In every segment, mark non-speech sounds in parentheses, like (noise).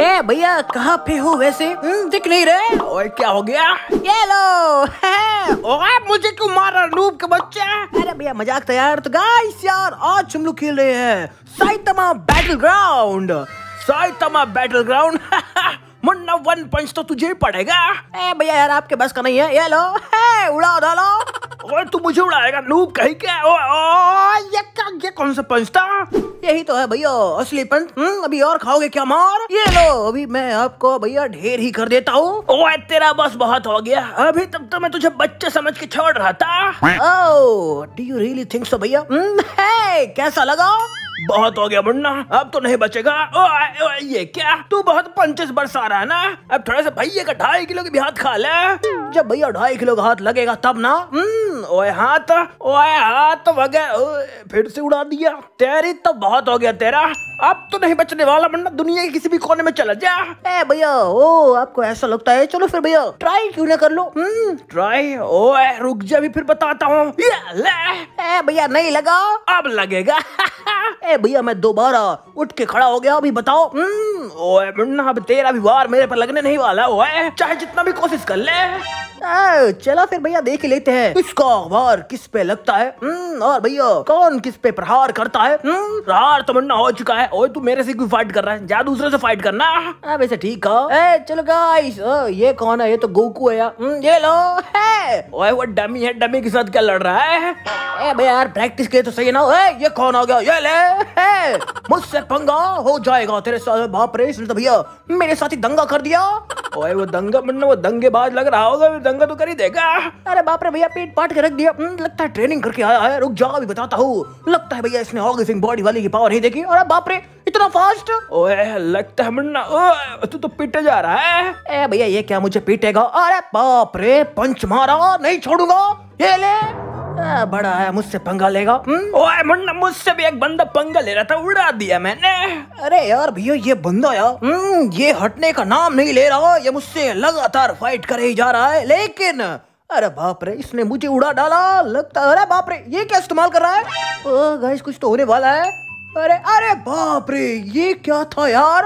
है भैया कहाँ पे हो वैसे हम्म, दिख नहीं रहे और क्या हो गया ये लो (laughs) ओए मुझे क्यों मारा नूब के बच्चे अरे भैया मजाक तैयार तो गाइस यार आज हम लोग खेल रहे हैं Saitama battle ground Saitama battle ground (laughs) Munna one punch तो तुझे ही पड़ेगा ए भैया यार आपके बस का नहीं है ये लो (laughs) है उड़ा डालो और तू मुझे उड़ाएगा नूब कहीं क्या ओ, ओ, ये ये कौन सा पंच था यही तो है भैया असली पंच हम्म, अभी और खाओगे क्या मार ये लो अभी मैं आपको भैया ढेर ही कर देता हूँ तेरा बस बहुत हो गया अभी तब तो मैं तुझे बच्चे समझ के छोड़ रहा था oh do you really think so भैया हम्म, कैसा लगा बहुत हो गया मुन्ना अब तो नहीं बचेगा ओ, ओ, ये क्या तू बहुत पंचेस बरसा रहा है ना अब थोड़ा सा भैया का ढाई किलो के भी हाथ खा ले जब भैया ढाई किलो का हाथ लगेगा तब ना हम्म, ओए हाथ ओए हाथ वगैरह फिर से उड़ा दिया तेरी तो बहुत हो गया तेरा अब तो नहीं बचने वाला मुन्ना दुनिया के किसी भी कोने में चला जा ए भैया ओ आपको ऐसा लगता है चलो फिर भैया ट्राई क्यों ना कर लो हम्म, ट्राई ओ रुक जा भी फिर बताता हूँ भैया नहीं लगा अब लगेगा (laughs) ए भैया मैं दोबारा उठ के खड़ा हो गया अभी बताओ हम्म, ओए मुन्ना अब तेरा भी वार मेरे पर लगने नहीं वाला है चाहे जितना भी कोशिश कर ले चलो फिर भैया देख लेते हैं किसका वार किस पे लगता है हम्म, और भैया कौन किस पे प्रहार करता है हम्म, प्रहार तमन्ना हो चुका है और तू मेरे से क्यों फाइट कर रहा है जा दूसरे से फाइट करना अब ऐसे ठीक है चलो गाइस ये कौन है ये तो गोकू है यार हम्म, ये लो है ओए वो डमी है डमी के साथ क्या लड़ रहा है ए भैया यार प्रैक्टिस के तो सही ना ए, ये कौन आ गया ये ले मुझसे पंगा हो जाएगा तेरे साथ बाप रे इसने तो भैया मेरे साथ ही दंगा कर दिया ओए वो दंगा मतलब वो बाज लग रहा होगा दंगा तो कर ही देगा अरे बाप रे भैया पेट पाट के रख दिया हम्म, लगता है ट्रेनिंग करके आया है रुक जाओ अभी बताता हूँ लगता है भैया इसने ऑगसिंग बॉडी वाली की पावर नहीं देखी अरे बाप रे इतना फास्ट ओए लगता है मुन्ना ओ तू तो पीटे जा रहा है ए भैया ये क्या मुझे पीटेगा अरे बाप रे पंच मारा नहीं छोड़ूंगा ये ले बड़ा है मुझसे पंगा लेगा हम्म? ओए मुन्ना मुझसे भी एक बंदा पंगा ले रहा था उड़ा दिया मैंने अरे यार भैया ये बंदा यार हम्म, ये हटने का नाम नहीं ले रहा ये मुझसे लगातार फाइट करे ही जा रहा है लेकिन अरे बाप रे इसने मुझे उड़ा डाला लगता है अरे बाप रे ये क्या इस्तेमाल कर रहा है गाइस कुछ तो होने वाला है अरे अरे बाप रे ये क्या था यार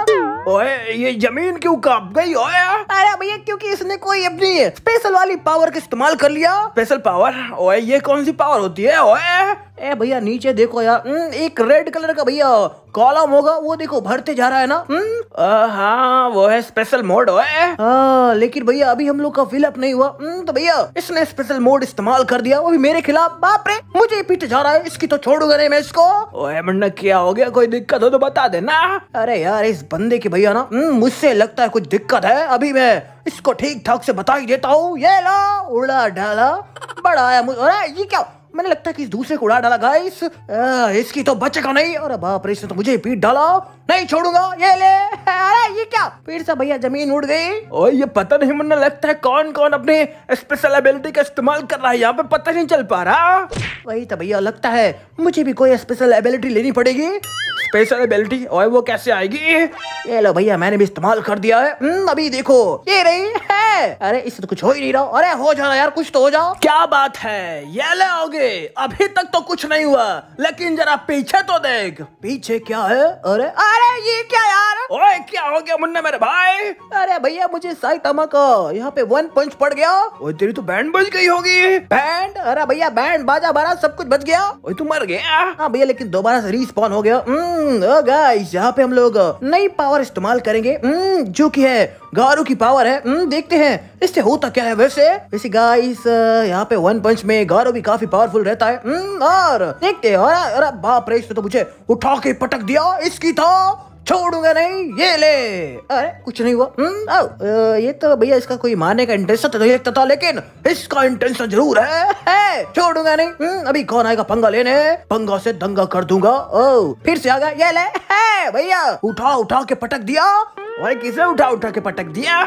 ओए ये जमीन क्यों कांप गई ओए अरे भैया क्योंकि इसने कोई अपनी स्पेशल वाली पावर का इस्तेमाल कर लिया स्पेशल पावर ओए ये कौन सी पावर होती है ओए ए भैया नीचे देखो यार हम्म, एक रेड कलर का भैया कॉलम होगा वो देखो भरते जा रहा है ना हम्म। हाँ वो है स्पेशल मोड है लेकिन भैया अभी हम लोग का फिलअप नहीं हुआ हम्म, तो भैया इसने स्पेशल मोड इस्तेमाल कर दिया वो भी मेरे खिलाफ बाप रे मुझे पीटे जा रहा है इसकी तो छोड़ूंगा नहीं मैं इसको ओए मुन्ना क्या हो गया कोई दिक्कत हो तो बता देना अरे यार इस बंदे की भैया ना मुझसे लगता है कुछ दिक्कत है अभी मैं इसको ठीक ठाक से बता ही देता हूँ ये ला उड़ा डाला बड़ा आया मुझे ये क्या મને لگتا કી ઇસ દુસરે કુડા ડાલા ગાઈસ આ ઇસકી તો બચે કો નહીં ઓરે બાપ રેશને તો મુજે પીટ ડાલા નહીં છોડુંગા યે લે અરે યે ક્યા પીર સે ભૈયા જમીન ઉડ ગઈ ઓય યે પતા નહીં મને لگتا હે કોન કોન અપની સ્પેશિયલ એબિલિટી કા ઇસ્તેમાલ કર રહા હે યહા પે પતા નહીં ચલ પા રહા વહી તો ભૈયા لگتا હે મુજે ભી કોઈ સ્પેશિયલ એબિલિટી લેની પડેગી स्पेशल एबिलिटी और वो कैसे आएगी ये लो भैया मैंने भी इस्तेमाल कर दिया है हम्म, अभी देखो ये रही है अरे इससे तो कुछ हो ही नहीं रहा अरे हो जाओ यार कुछ तो हो जाओ क्या बात है ये आओगे अभी तक तो कुछ नहीं हुआ लेकिन जरा पीछे तो देख पीछे क्या है अरे अरे ये क्या यार ओए क्या हो गया मुन्ना मेरे भाई अरे भैया मुझे साइतामा का यहाँ पे वन पंच पड़ गया ओए तेरी तो बैंड बज गई होगी बैंड अरे भैया बैंड बाजा बारा सब कुछ बच गया ओए तू मर गया हाँ भैया लेकिन दोबारा से रिस्पॉन हो गया हम्म, गाइस hmm, oh, यहाँ पे हम लोग uh, नई पावर इस्तेमाल करेंगे hmm, जो कि है गारू की पावर है hmm, देखते हैं इससे होता क्या है वैसे वैसे गाइस uh, यहाँ पे वन पंच में गारू भी काफी पावरफुल रहता है और देखते हैं बाप रे इसने तो मुझे उठा के पटक दिया इसकी था तो छोड़ूंगा नहीं ये ले अरे कुछ नहीं हुआ हम्म, आओ ये तो भैया इसका कोई मारने का इंटेंशन तो नहीं लगता था लेकिन इसका इंटेंशन जरूर है, है छोड़ूंगा नहीं हम्म, अभी कौन आएगा पंगा लेने पंगा से दंगा कर दूंगा ओ फिर से आ गया ये ले भैया उठा उठा के पटक दिया और किसे उठा उठा के पटक दिया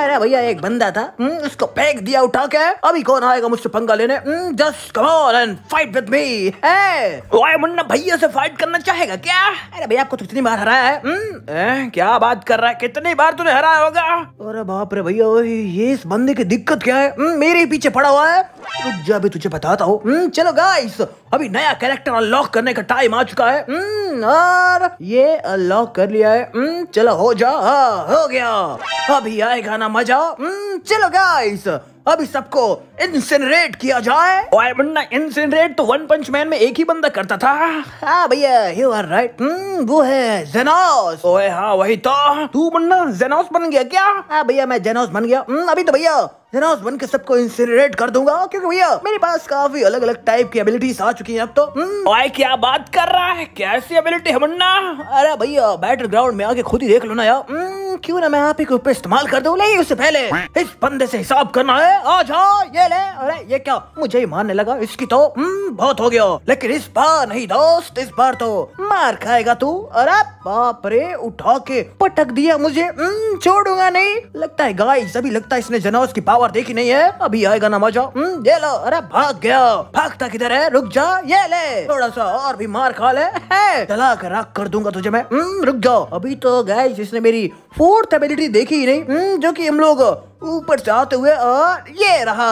अरे भैया एक बंदा था हम्म, उसको फेंक दिया उठा के अभी कौन आएगा मुझसे पंगा लेने just come on and fight with me ए मुन्ना भैया से फाइट करना चाहेगा क्या अरे भैया आपको तो कितनी बार हराया है हम्म, ए, क्या बात कर रहा है कितनी बार तूने हराया होगा अरे बाप रे भैया ये इस बंदे की दिक्कत क्या है हम्म, मेरे पीछे पड़ा हुआ है रुक जा तुझे बताता हूँ चलो गाइस अभी नया कैरेक्टर अनलॉक करने का टाइम आ चुका है हम्म, और ये अनलॉक कर लिया है हम्म, चलो हो जा हाँ, हो गया अभी आएगा ना मजा हम्म, चलो गाइस अभी सबको इंसिनरेट किया जाए मुन्ना इंसिनरेट तो वन पंच मैन में एक ही बंदा करता था हाँ भैया यू आर राइट वो है जेनोस ओए हाँ वही तो तू मुन्ना जेनोस बन गया क्या हाँ भैया मैं जेनोस बन गया अभी तो भैया जनाउस बन के सबको इंसिनरेट कर दूंगा क्योंकि भैया मेरे पास काफी अलग अलग टाइप की एबिलिटीज आ चुकी हैं अब तो भाई हम्म। क्या बात कर रहा है कैसी एबिलिटी हमन्ना अरे भैया बैटल ग्राउंड में आके खुद ही देख लो ना यार हम्म, क्यों ना मैं आप ही के ऊपर इस्तेमाल कर दूं नहीं उससे पहले इस बंदे से हिसाब करना है आ जाओ ये ये क्या मुझे ही मारने लगा इसकी तो हम्म, बहुत हो गया लेकिन इस बार नहीं दोस्त इस बार तो मार खाएगा तू अरे बाप रे उठा के पटक दिया मुझे हम्म, छोड़ूंगा नहीं लगता है गाइस अभी लगता है इसने जनावर की पावर देखी नहीं है अभी आएगा ना मजा दे हम्म, लो अरे भाग गया भागता किधर है रुक जा ये ले थोड़ा सा और भी मार खा ले चला कर राख कर दूंगा तुझे मैं रुक जाओ अभी तो गाइस इसने मेरी फोर्थ एबिलिटी देखी ही नहीं हम्म, जो कि हम लोग ऊपर जाते हुए और ये रहा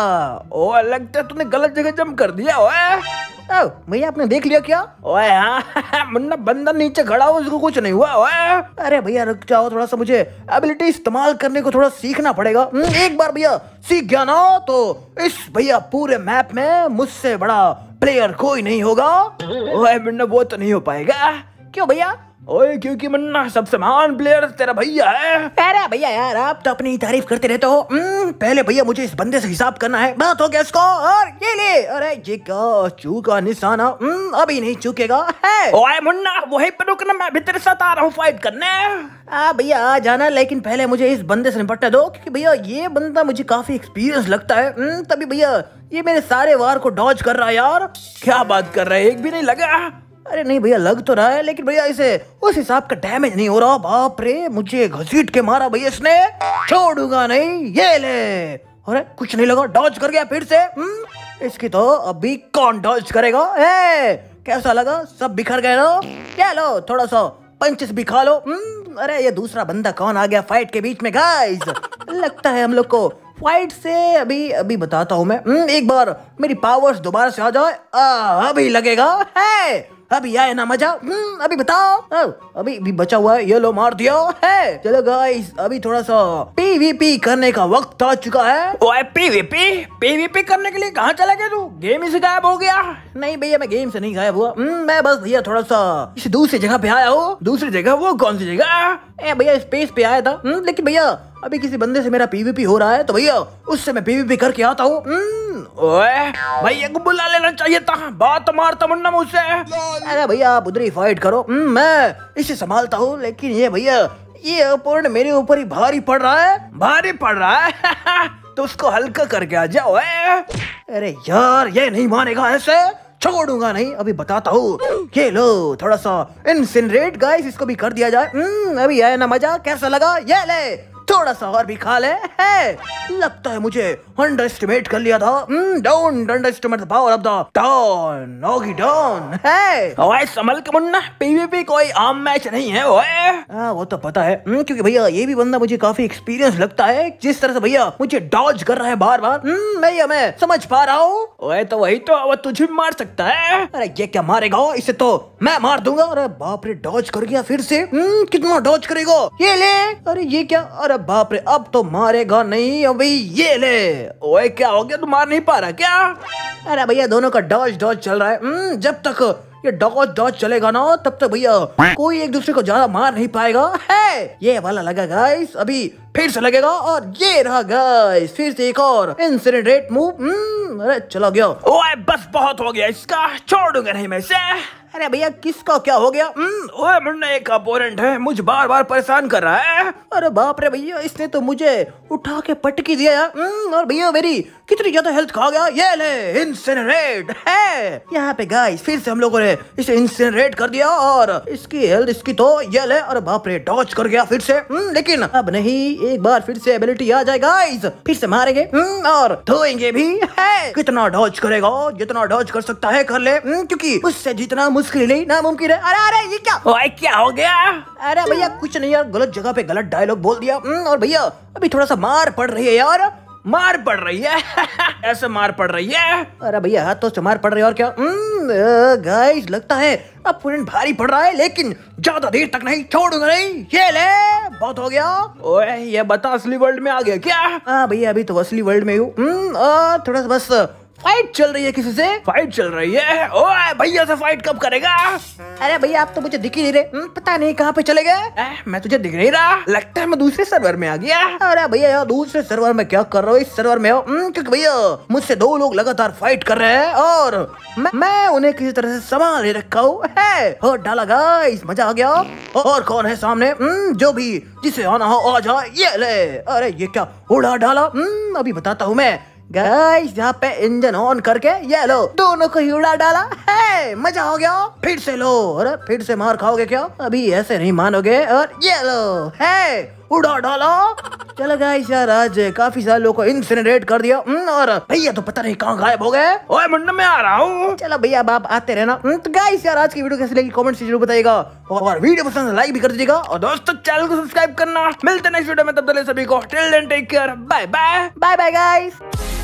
ओ लगता है तूने गलत जगह जम कर दिया ओए भैया आपने देख लिया क्या ओए हाँ (laughs) मुन्ना बंदर नीचे खड़ा हो उसको कुछ नहीं हुआ ओए अरे भैया रुक जाओ थोड़ा सा मुझे एबिलिटी इस्तेमाल करने को थोड़ा सीखना पड़ेगा हम्म, एक बार भैया सीख गया ना तो इस भैया पूरे मैप में मुझसे बड़ा प्लेयर कोई नहीं होगा ओए मुन्ना वो तो नहीं हो पाएगा क्यों भैया ओए क्योंकि मन्ना सबसे महान प्लेयर तेरा भैया है तेरा भैया यार आप तो अपनी तारीफ करते रहते हो हम्म, पहले भैया मुझे इस बंदे से हिसाब करना है बात हो गया इसको और ये ले अरे ये का चूका निशाना हम्म, अभी नहीं चूकेगा है ओए मुन्ना वही पर रुकना मैं भी तेरे साथ आ रहा हूँ फाइट करने हाँ भैया आ जाना लेकिन पहले मुझे इस बंदे से निपटने दो क्योंकि भैया ये बंदा मुझे काफी एक्सपीरियंस लगता है हम्म, तभी भैया ये मेरे सारे वार को डॉज कर रहा है यार क्या बात कर रहा है एक भी नहीं लगा अरे नहीं भैया लग तो रहा है लेकिन भैया इसे उस हिसाब का डैमेज नहीं हो रहा बाप रे मुझे घसीट के मारा भैया इसने छोड़ूंगा नहीं ये ले अरे कुछ नहीं लगा डॉज कर गया फिर से हुँ? हम्म, इसकी तो अभी कौन डॉज करेगा ए, कैसा लगा सब बिखर गए ना क्या लो थोड़ा सा पंचस भी खा लो हम्म, अरे ये दूसरा बंदा कौन आ गया फाइट के बीच में गाइस लगता है हम लोग को फाइट से अभी अभी बताता हूँ मैं हम्म, एक बार मेरी पावर्स दोबारा से आ जाए अभी लगेगा है अभी आया ना मजा हम्म, अभी बताओ अभी भी बचा हुआ है ये लो मार दिया है चलो गाइस अभी थोड़ा सा पीवीपी करने का वक्त आ चुका है ओए पीवीपी पीवीपी करने के लिए कहाँ चला गया तू गेम से गायब हो गया नहीं भैया मैं गेम से नहीं गायब हुआ हम्म, मैं बस भैया थोड़ा सा इस दूसरी जगह पे आया हूँ दूसरी जगह वो कौन सी जगह भैया स्पेस पे आया था हम्म, लेकिन भैया अभी किसी बंदे से मेरा पीवीपी हो रहा है तो भैया उससे मैं पीवीपी करके आता हूँ हम्म। भैया बुला लेना चाहिए था बात मारता मुन्ना मुझसे अरे भैया आप उधर ही फाइट करो हम्म, मैं इसे संभालता हूँ लेकिन ये भैया ये अपोनेंट मेरे ऊपर ही भारी पड़ रहा है भारी पड़ रहा है (laughs) तो उसको हल्का करके आ जाओ अरे यार ये नहीं मानेगा ऐसे छोड़ूंगा नहीं अभी बताता हूँ लो थोड़ा सा इनसिनरेट गाइस इसको भी कर दिया जाए हम्म, अभी आया ना मजा कैसा लगा ये ले थोड़ा सा और भी खा ले है लगता है मुझे अंडर कर लिया था don't under the power of the don Oggy don है ओए संभल के मुन्ना पीवीपी कोई आम मैच नहीं है ओए हां वो तो पता है हम्म, क्योंकि भैया ये भी बंदा मुझे काफी एक्सपीरियंस लगता है जिस तरह से भैया मुझे डॉज कर रहा है बार-बार हम्म, मैं ये मैं समझ पा रहा हूँ ओए तो वही तो वो तुझे मार सकता है अरे ये क्या मारेगा इसे तो मैं मार दूंगा अरे बाप रे डॉज कर गया फिर से हम्म, कितना डॉज करेगा ये ले अरे ये क्या अरे बाप रे अब तो मारेगा नहीं अभी ये ले ओए क्या हो गया तू मार नहीं पा रहा क्या अरे भैया दोनों का डॉज डॉज चल रहा है हम्म, जब तक ये डॉज डॉज चलेगा ना तब तक भैया कोई एक दूसरे को ज्यादा मार नहीं पाएगा है ये वाला लगा गाइस अभी फिर से लगेगा और ये रहा गाइस फिर से एक और इंसिडेंट रेट मूव अरे चला गया ओए बस बहुत हो गया इसका छोड़ दूंगा नहीं मैं से अरे भैया किसका क्या हो गया हम्म। ओए मुन्ना एक अपोरेंट है मुझे बार बार परेशान कर रहा है अरे बाप रे भैया इसने तो मुझे उठा के पटकी दिया यार हम्म, और भैया मेरी कितनी ज्यादा हेल्थ खा गया ये ले इंसिनरेट है यहाँ पे गाइस फिर से हम लोगों ने इसे इंसिनरेट कर दिया और इसकी हेल्थ इसकी तो ये ले और बाप रे डॉच कर गया फिर से हम्म, लेकिन अब नहीं एक बार फिर से एबिलिटी आ जाए गाइस फिर से मारेंगे हम्म, और धोएंगे भी है कितना डॉज करेगा जितना डॉज कर सकता है कर ले हम्म, क्योंकि उससे जीतना मुश्किल नहीं नामुमकिन है अरे अरे ये क्या ओए क्या हो गया अरे भैया कुछ नहीं यार गलत जगह पे गलत डायलॉग बोल दिया हम्म, और भैया अभी थोड़ा सा मार पड़ रही है यार मार पड़ रही है ऐसे मार पड़ रही है अरे भैया हाथ तो से मार पड़ रही है और क्या गाइस हम्म, लगता है अब पूरन भारी पड़ रहा है लेकिन ज्यादा देर तक नहीं छोड़ूंगा नहीं ये ले बहुत हो गया ओए ये बता असली वर्ल्ड में आ गया क्या हाँ भैया अभी तो असली वर्ल्ड में हूँ हम्म, थोड़ा सा बस फाइट चल रही है किसी से फाइट चल रही है ओए भैया से फाइट कब करेगा अरे भैया आप तो मुझे दिख ही नहीं रहे हम्म, पता नहीं कहाँ पे चले गए मैं तुझे दिख नहीं रहा लगता है मैं दूसरे सर्वर में आ गया अरे भैया यार दूसरे सर्वर में क्या कर रहा हूँ इस सर्वर में हो हम्म, क्योंकि भैया मुझसे दो लोग लगातार फाइट कर रहे हैं और मैं, मैं उन्हें किसी तरह से संभाल ही रखा हूँ और डाला गाइस मजा आ गया और कौन है सामने हम्म, जो भी जिसे आना हो आ जा ये ले अरे ये क्या उड़ा डाला अभी बताता हूँ मैं गाइस यहाँ पे इंजन ऑन करके ये लो दोनों को ही उड़ा डाला है मजा हो गया फिर से लो और फिर से मार खाओगे क्या अभी ऐसे नहीं मानोगे और ये लो है उड़ा डाला चलो गाइस यार आज काफी सारे को इंसिनरेट कर दिया हम्म, और भैया तो पता नहीं कहाँ गायब हो गए ओए मुन्ना मैं आ रहा हूँ चलो भैया आप आते रहना हम्म, तो गाइस यार आज की वीडियो कैसी लगी कमेंट से जरूर बताइएगा और वीडियो पसंद लाइक भी कर दीजिएगा और दोस्तों चैनल को सब्सक्राइब करना मिलते नेक्स्ट वीडियो में तब तक सभी को till then take care bye bye bye bye guys